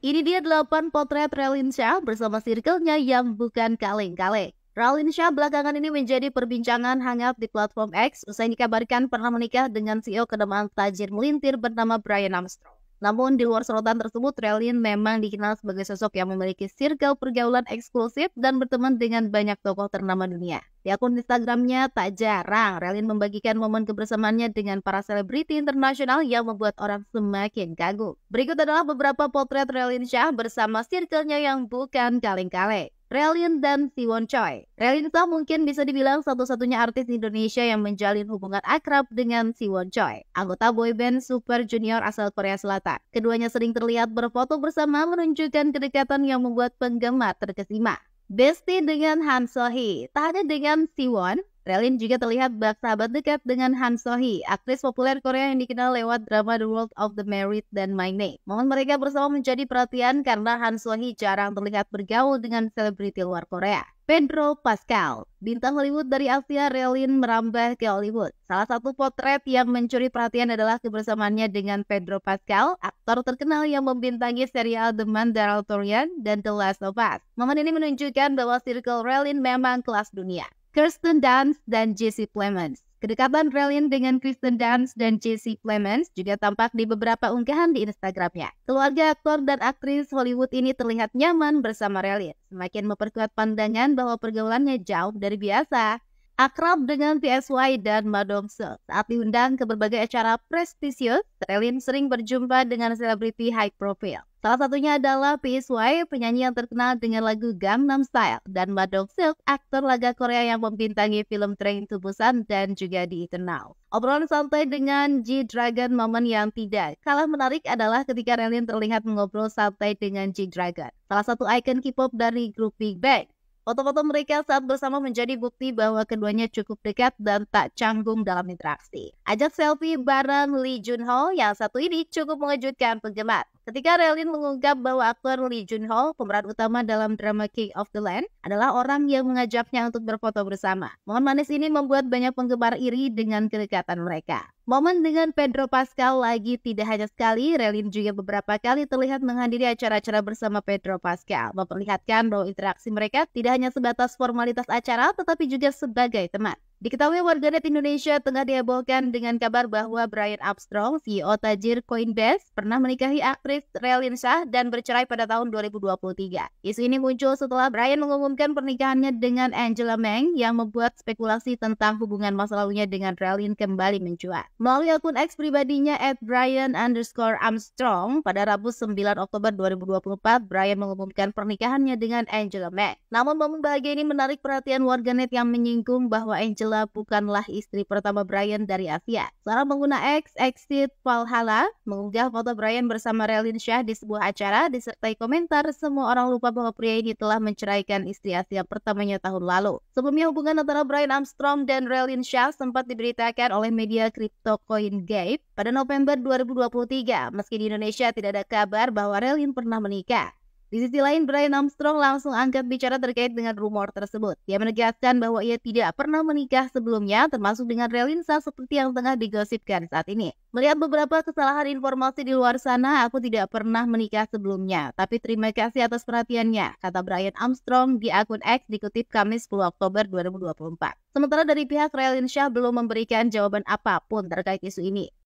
Ini dia 8 potret Shah bersama circle yang bukan kaleng-kaleng. Shah belakangan ini menjadi perbincangan hangat di platform X usai dikabarkan pernah menikah dengan CEO kedemaan tajir melintir bernama Brian Armstrong. Namun di luar sorotan tersebut, Relin memang dikenal sebagai sosok yang memiliki circle pergaulan eksklusif dan berteman dengan banyak tokoh ternama dunia. Di akun Instagramnya tak jarang, Relin membagikan momen kebersamaannya dengan para selebriti internasional yang membuat orang semakin kagum. Berikut adalah beberapa potret Relin Shah bersama circle yang bukan kaleng-kaleng. Relin dan Siwon Choi. Relin itu mungkin bisa dibilang satu-satunya artis Indonesia yang menjalin hubungan akrab dengan Siwon Choi, anggota boyband Super Junior asal Korea Selatan. Keduanya sering terlihat berfoto bersama menunjukkan kedekatan yang membuat penggemar terkesima. Besti dengan Han So Hee, tak hanya dengan Siwon, Relin juga terlihat bersahabat dekat dengan Han Sohee, aktris populer Korea yang dikenal lewat drama The World of the Married dan My Name. Momen mereka bersama menjadi perhatian karena Han Sohee jarang terlihat bergaul dengan selebriti luar Korea. Pedro Pascal, bintang Hollywood dari Asia Relin merambah ke Hollywood. Salah satu potret yang mencuri perhatian adalah kebersamaannya dengan Pedro Pascal, aktor terkenal yang membintangi serial The Mandalorian dan The Last of Us. Momen ini menunjukkan bahwa Circle Relin memang kelas dunia. Kirsten Dunst dan Jesse Plemons. Kedekatan Relian dengan Kristen Dunst dan Jesse Plemons juga tampak di beberapa unggahan di Instagramnya. Keluarga aktor dan aktris Hollywood ini terlihat nyaman bersama Relian, semakin memperkuat pandangan bahwa pergaulannya jauh dari biasa. Akrab dengan PSY dan Madongse, saat diundang ke berbagai acara prestisius, Relin sering berjumpa dengan selebriti high profile. Salah satunya adalah PSY, penyanyi yang terkenal dengan lagu Gangnam Style, dan Madong Silk, aktor laga Korea yang membintangi film Train to Busan dan juga di Eternal. Obrolan santai dengan G-Dragon momen yang tidak kalah menarik adalah ketika Relin terlihat mengobrol santai dengan G-Dragon, salah satu ikon K-pop dari grup Big Bang. Foto-foto mereka saat bersama menjadi bukti bahwa keduanya cukup dekat dan tak canggung dalam interaksi. Ajak selfie bareng Lee Junho yang satu ini cukup mengejutkan penggemar. Ketika Relin mengungkap bahwa aktor Lee Jun Ho, pemeran utama dalam drama King of the Land, adalah orang yang mengajaknya untuk berfoto bersama. Momen manis ini membuat banyak penggemar iri dengan kedekatan mereka. Momen dengan Pedro Pascal lagi tidak hanya sekali, Relin juga beberapa kali terlihat menghadiri acara-acara bersama Pedro Pascal, memperlihatkan bahwa interaksi mereka tidak hanya sebatas formalitas acara, tetapi juga sebagai teman. Diketahui warganet Indonesia tengah dihebohkan dengan kabar bahwa Brian Armstrong, CEO tajir Coinbase, pernah menikahi aktris Relin Shah dan bercerai pada tahun 2023. Isu ini muncul setelah Brian mengumumkan pernikahannya dengan Angela Meng yang membuat spekulasi tentang hubungan masa lalunya dengan Relin kembali mencuat. Melalui akun X pribadinya at Brian underscore Armstrong, pada Rabu 9 Oktober 2024, Brian mengumumkan pernikahannya dengan Angela Meng. Namun momen bahagia ini menarik perhatian warganet yang menyinggung bahwa Angela Bella bukanlah istri pertama Brian dari Asia. Seorang pengguna X, Exit Valhalla, mengunggah foto Brian bersama Relin Shah di sebuah acara disertai komentar semua orang lupa bahwa pria ini telah menceraikan istri Asia pertamanya tahun lalu. Sebelumnya hubungan antara Brian Armstrong dan Relin Shah sempat diberitakan oleh media crypto Gabe pada November 2023. Meski di Indonesia tidak ada kabar bahwa Relin pernah menikah. Di sisi lain, Brian Armstrong langsung angkat bicara terkait dengan rumor tersebut. Dia menegaskan bahwa ia tidak pernah menikah sebelumnya, termasuk dengan Relinsa seperti yang tengah digosipkan saat ini. Melihat beberapa kesalahan informasi di luar sana, aku tidak pernah menikah sebelumnya. Tapi terima kasih atas perhatiannya, kata Brian Armstrong di akun X dikutip Kamis 10 Oktober 2024. Sementara dari pihak Relinsa belum memberikan jawaban apapun terkait isu ini.